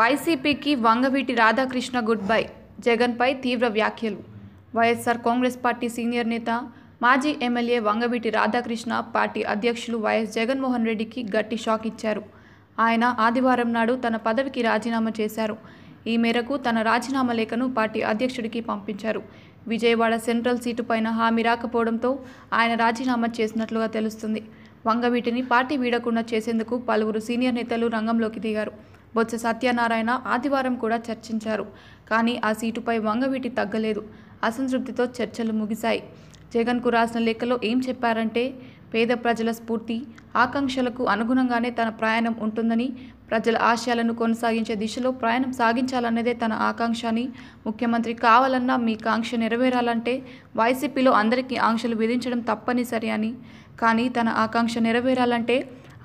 వైసీపీకి Vangaveeti Radhakrishna good bye జగన్పై తీవ్ర వ్యాఖ్యలు వైఎస్ఆర్ కాంగ్రెస్ పార్టీ సీనియర్ నేత మాజీ ఎమ్మెల్యే వంగవీటి రాధాకృష్ణ పార్టీ అధ్యక్షులు వైఎస్ జగన్మోహన్ రెడ్డికి గట్టి షాక్ ఇచ్చారు ఆయన ఆదివారం నాడు తన పదవికి రాజీనామా చేశారు ఈ మేరకు తన రాజీనామా లేఖను పార్టీ అధ్యక్షుడికి పంపించారు విజయవాడ సెంట్రల్ సీటు పైన హామీ రాకపోవడంతో ఆయన రాజీనామా చేసినట్లుగా తెలుస్తుంది వంగవీటిని పార్టీ వీడకుండా చేసేందుకు పలువురు సీనియర్ నేతలు రంగంలోకి దిగారు బొత్స సత్యనారాయణ ఆదివారం కూడా చర్చించారు కానీ ఆ సీటుపై వంగవీటి తగ్గలేదు అసంతృప్తితో చర్చలు ముగిశాయి జగన్కు రాసిన లేఖలో ఏం చెప్పారంటే పేద ప్రజల స్ఫూర్తి ఆకాంక్షలకు అనుగుణంగానే తన ప్రయాణం ఉంటుందని ప్రజల ఆశయాలను కొనసాగించే దిశలో ప్రయాణం సాగించాలన్నదే తన ఆకాంక్ష అని ముఖ్యమంత్రి కావాలన్నా మీ కాంక్ష నెరవేరాలంటే వైసీపీలో అందరికీ ఆంక్షలు విధించడం తప్పనిసరి అని కానీ తన ఆకాంక్ష నెరవేరాలంటే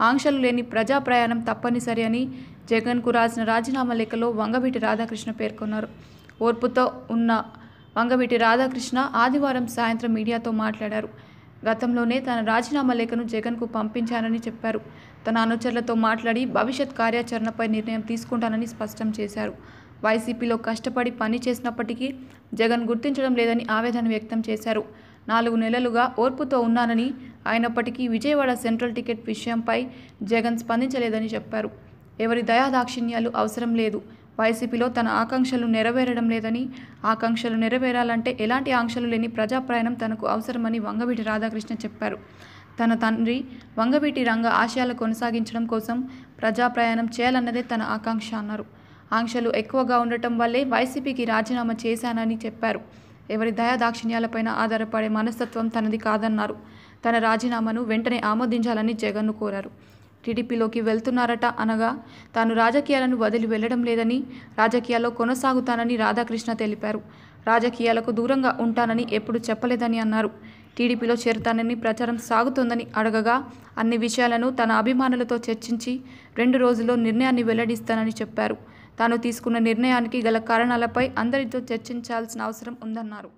ఆంక్షలు లేని ప్రజా ప్రయాణం తప్పనిసరి అని జగన్కు రాసిన రాజీనామా లేఖలో వంగవీటి రాధాకృష్ణ పేర్కొన్నారు ఓర్పుతో ఉన్న వంగవీటి రాధాకృష్ణ ఆదివారం సాయంత్రం మీడియాతో మాట్లాడారు గతంలోనే తన రాజీనామా లేఖను జగన్కు పంపించానని చెప్పారు తన అనుచరులతో మాట్లాడి భవిష్యత్ కార్యాచరణపై నిర్ణయం తీసుకుంటానని స్పష్టం చేశారు వైసీపీలో కష్టపడి పని చేసినప్పటికీ జగన్ గుర్తించడం లేదని ఆవేదన వ్యక్తం చేశారు నాలుగు నెలలుగా ఓర్పుతో ఉన్నానని అయినప్పటికీ విజయవాడ సెంట్రల్ టికెట్ విషయంపై జగన్ స్పందించలేదని చెప్పారు ఎవరి దయాదాక్షిణ్యాలు అవసరం లేదు వైసీపీలో తన ఆకాంక్షలు నెరవేరడం లేదని ఆకాంక్షలు నెరవేరాలంటే ఎలాంటి ఆంక్షలు లేని ప్రజాప్రయాణం తనకు అవసరమని వంగవీటి రాధాకృష్ణ చెప్పారు తన తండ్రి వంగవీటి రంగ ఆశయాలు కొనసాగించడం కోసం ప్రజాప్రయాణం చేయాలన్నదే తన ఆకాంక్ష అన్నారు ఆంక్షలు ఎక్కువగా ఉండటం వల్లే వైసీపీకి రాజీనామా చేశానని చెప్పారు ఎవరి దయాదాక్షిణ్యాలపైన ఆధారపడే మనస్తత్వం తనది కాదన్నారు తన రాజీనామాను వెంటనే ఆమోదించాలని జగన్ను కోరారు టీడీపీలోకి వెళ్తున్నారట అనగా తాను రాజకీయాలను వదిలి వెళ్లడం లేదని రాజకీయాల్లో కొనసాగుతానని రాధాకృష్ణ తెలిపారు రాజకీయాలకు దూరంగా ఉంటానని ఎప్పుడు చెప్పలేదని అన్నారు టీడీపీలో చేరుతానని ప్రచారం సాగుతోందని అడగగా అన్ని విషయాలను తన అభిమానులతో చర్చించి రెండు రోజుల్లో నిర్ణయాన్ని వెల్లడిస్తానని చెప్పారు తాను తీసుకున్న నిర్ణయానికి గల కారణాలపై అందరితో చర్చించాల్సిన అవసరం ఉందన్నారు